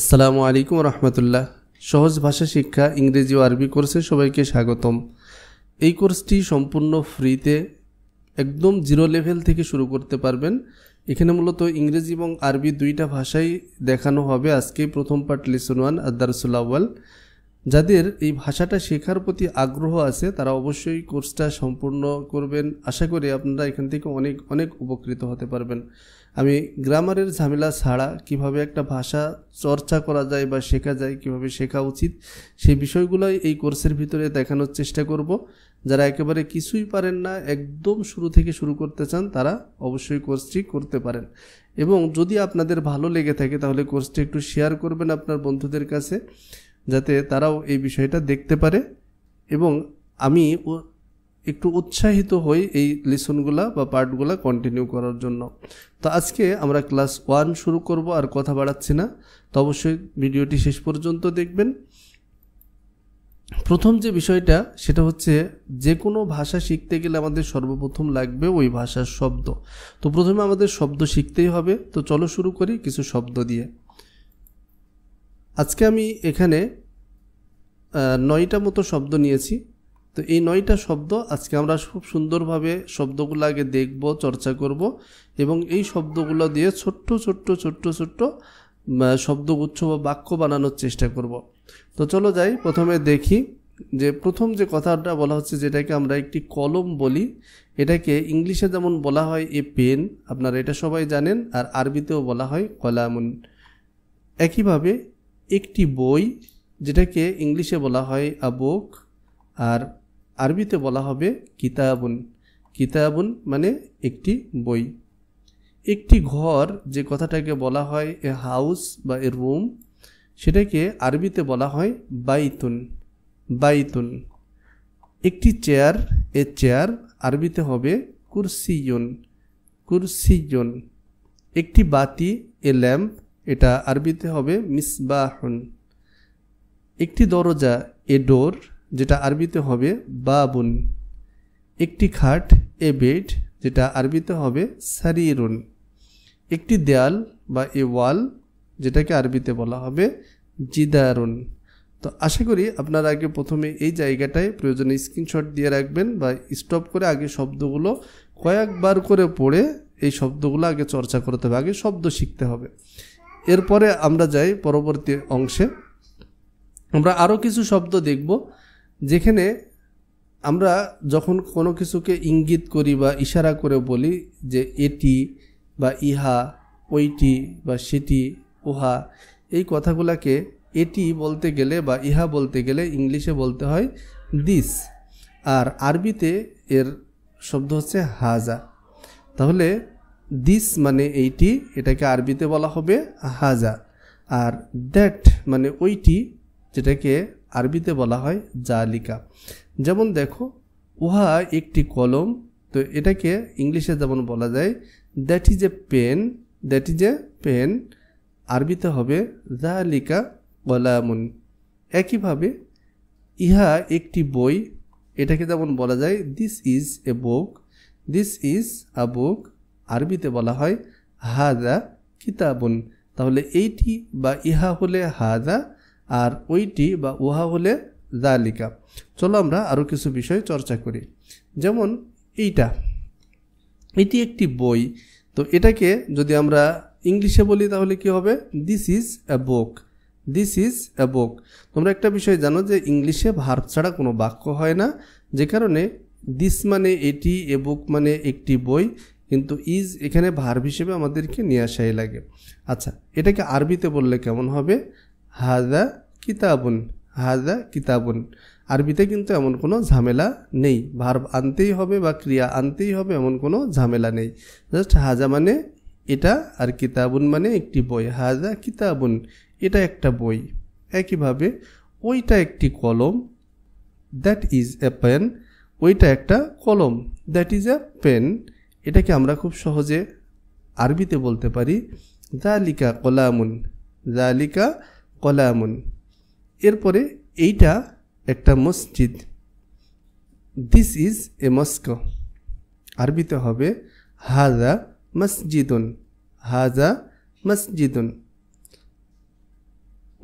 আসসালামু আলাইকুম রহমতুল্লাহ সহজ ভাষা শিক্ষা ইংরেজি ও আরবি কোর্সে সবাইকে স্বাগতম এই কোর্সটি সম্পূর্ণ ফ্রিতে একদম জিরো লেভেল থেকে শুরু করতে পারবেন এখানে মূলত ইংরেজি এবং আরবি দুইটা ভাষাই দেখানো হবে আজকে প্রথম পার্ট লেসন ওয়ান আদারসুল্লাওয়াল যাদের এই ভাষাটা শেখার প্রতি আগ্রহ আছে তারা অবশ্যই কোর্সটা সম্পূর্ণ করবেন আশা করি আপনারা এখান থেকে অনেক অনেক উপকৃত হতে পারবেন আমি গ্রামারের ঝামেলা ছাড়া কিভাবে একটা ভাষা চর্চা করা যায় বা শেখা যায় কিভাবে শেখা উচিত সেই বিষয়গুলোই এই কোর্সের ভিতরে দেখানোর চেষ্টা করব যারা একেবারে কিছুই পারেন না একদম শুরু থেকে শুরু করতে চান তারা অবশ্যই কোর্সটি করতে পারেন এবং যদি আপনাদের ভালো লেগে থাকে তাহলে কোর্সটি একটু শেয়ার করবেন আপনার বন্ধুদের কাছে যাতে তারাও এই বিষয়টা দেখতে পারে এবং আমি একটু উৎসাহিত হই এই লেসনগুলো বা পার্টগুলা কন্টিনিউ করার জন্য তো আজকে আমরা ক্লাস ওয়ান শুরু করব আর কথা বাড়াচ্ছি না তো অবশ্যই ভিডিওটি শেষ পর্যন্ত দেখবেন প্রথম যে বিষয়টা সেটা হচ্ছে যে কোনো ভাষা শিখতে গেলে আমাদের সর্বপ্রথম লাগবে ওই ভাষার শব্দ তো প্রথমে আমাদের শব্দ শিখতেই হবে তো চলো শুরু করি কিছু শব্দ দিয়ে আজকে আমি এখানে নয়টা মতো শব্দ নিয়েছি তো এই নয়টা শব্দ আজকে আমরা খুব সুন্দরভাবে শব্দগুলো আগে দেখব চর্চা করব এবং এই শব্দগুলো দিয়ে ছোট্ট ছোট্ট ছোট্ট ছোট্ট শব্দগুচ্ছ বা বাক্য বানানোর চেষ্টা করব তো চলো যাই প্রথমে দেখি যে প্রথম যে কথাটা বলা হচ্ছে যেটাকে আমরা একটি কলম বলি এটাকে ইংলিশে যেমন বলা হয় এ পেন আপনারা এটা সবাই জানেন আর আরবিতেও বলা হয় কলামুন একইভাবে একটি বই যেটাকে ইংলিশে বলা হয় আবুক আর আরবিতে বলা হবে কিতাবুন কিতাবুন মানে একটি বই একটি ঘর যে কথাটাকে বলা হয় এ হাউস বা এ রুম সেটাকে আরবিতে বলা হয় বাইতুন বাইতুন একটি চেয়ার এ চেয়ার আরবিতে হবে কুরসিয়ন কুরসিয়ন একটি বাতি এ ল্যাম্প এটা আরবিতে হবে মিসবাহন একটি দরজা এ ডোর যেটা আরবিতে হবে বাবুন একটি খাট এ বেড যেটা আরবিতে হবে সারিরুন একটি দেয়াল বা এ ওয়াল যেটাকে আরবিতে বলা হবে জিদারুন তো আশা করি আপনারা আগে প্রথমে এই জায়গাটায় প্রয়োজনে স্ক্রিনশট দিয়ে রাখবেন বা স্টপ করে আগে শব্দগুলো কয়েকবার করে পড়ে এই শব্দগুলো আগে চর্চা করতে হবে আগে শব্দ শিখতে হবে এরপরে আমরা যাই পরবর্তী অংশে আমরা আরও কিছু শব্দ দেখব যেখানে আমরা যখন কোনো কিছুকে ইঙ্গিত করি বা ইশারা করে বলি যে এটি বা ইহা ওইটি বা সেটি ওহা এই কথাগুলোকে এটি বলতে গেলে বা ইহা বলতে গেলে ইংলিশে বলতে হয় দিস আর আরবিতে এর শব্দ হচ্ছে হাজা তাহলে দিস মানে এইটি এটাকে আরবিতে বলা হবে হাজা আর দ্যাট মানে ওইটি যেটাকে আরবিতে বলা হয় জালিকা যেমন দেখো উহা একটি কলম তো এটাকে ইংলিশে যেমন বলা যায় that is a pen that is a pen আরবিতে হবে জালিকা গলামুন একইভাবে ইহা একটি বই এটাকে যেমন বলা যায় this is a book this is a book আরবিতে বলা হয় হাজা কিতাবুন তাহলে এইটি বা ইহা হলে হাজা আর ওইটি বা উহা হলে জালিকা চলো আমরা আরও কিছু বিষয় চর্চা করি যেমন এইটা এটি একটি বই তো এটাকে যদি আমরা ইংলিশে বলি তাহলে কি হবে this is a book this is a book তোমরা একটা বিষয় জানো যে ইংলিশে ভার্ব ছাড়া কোনো বাক্য হয় না যে কারণে দিস মানে এটি এ বুক মানে একটি বই কিন্তু ইজ এখানে ভার্ব হিসেবে আমাদেরকে নিয়ে আসাই লাগে আচ্ছা এটাকে আরবিতে বললে কেমন হবে হাজা কিতাবুন হাজা কিতাবুন আরবিতে কিন্তু এমন কোনো ঝামেলা নেই ভার্ব আনতেই হবে বা ক্রিয়া আনতেই হবে এমন কোনো ঝামেলা নেই জাস্ট হাজা মানে এটা আর কিতাবুন মানে একটি বই হাজা কিতাবুন এটা একটা বই একইভাবে ওইটা একটি কলম দ্যাট ইজ এ পেন ওইটা একটা কলম দ্যাট ইজ এ পেন এটাকে আমরা খুব সহজে আরবিতে বলতে পারি জালিকা কলামুন জালিকা কলামুন এরপরে এইটা একটা মসজিদ দিস ইজ এ মস্ক আরবিতে হবে হাজা মসজিদুন হাজা মসজিদুন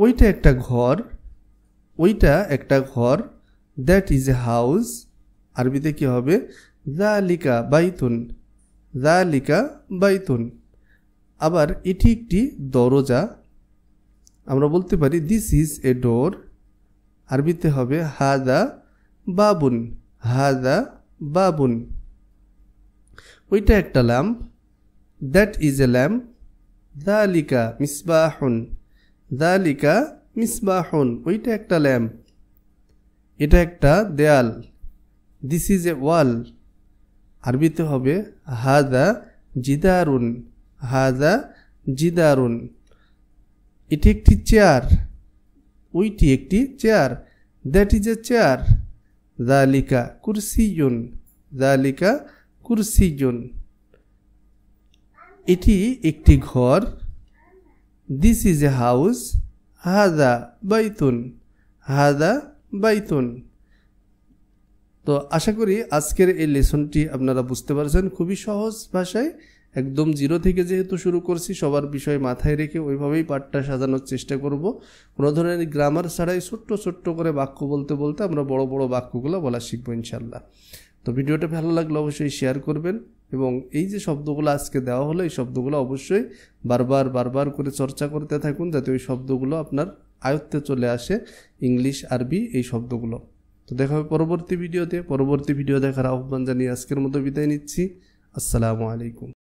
ওইটা একটা ঘর ওইটা একটা ঘর দ্যাট ইজ এ হাউস আরবিতে কি হবে জালিকা বাইতুন জালিকা বাইতুন আবার এটি একটি দরজা আমরা বলতে পারি দিস ইজ এ ডোর আরবিতে হবে হাদা বাবুন হাদা বাবুন ওইটা একটা lamp that is a lamp দালিকা মিসবাহন দালিকা মিসবাহন ওইটা একটা ল্যাম্প এটা একটা দেয়াল দিস ইজ এ ওয়াল আরবিতে হবে হাদা জিদারুন হাদা জিদারুন এটি একটি চেয়ার ওইটি একটি chair that is a chair জালিকা কুরসিয়ুন জালিকা কুরসিয়ুন এটি একটি ঘর দিস ইজ এ হাউস হাদা বাইতুন হাদা বাইতুন তো আশা করি আজকের এই লেসনটি আপনারা বুঝতে পারছেন খুবই সহজ ভাষায় একদম জিরো থেকে যেহেতু শুরু করছি সবার বিষয় মাথায় রেখে ওইভাবেই পাঠটা সাজানোর চেষ্টা করব কোনো ধরনের গ্রামার ছাড়াই ছোট্ট ছোট্ট করে বাক্য বলতে বলতে আমরা বড় বড় বাক্যগুলো বলা শিখবো ইনশাল্লাহ তো ভিডিওটা ভালো লাগলে অবশ্যই শেয়ার করবেন এবং এই যে শব্দগুলো আজকে দেওয়া হলো এই শব্দগুলো অবশ্যই বারবার বারবার করে চর্চা করতে থাকুন যাতে ওই শব্দগুলো আপনার আয়ত্তে চলে আসে ইংলিশ আরবি এই শব্দগুলো তো দেখা হবে পরবর্তী ভিডিওতে পরবর্তী ভিডিও দেখার আহ্বান জানিয়ে আজকের মতো বিদায় নিচ্ছি আসসালামু আলাইকুম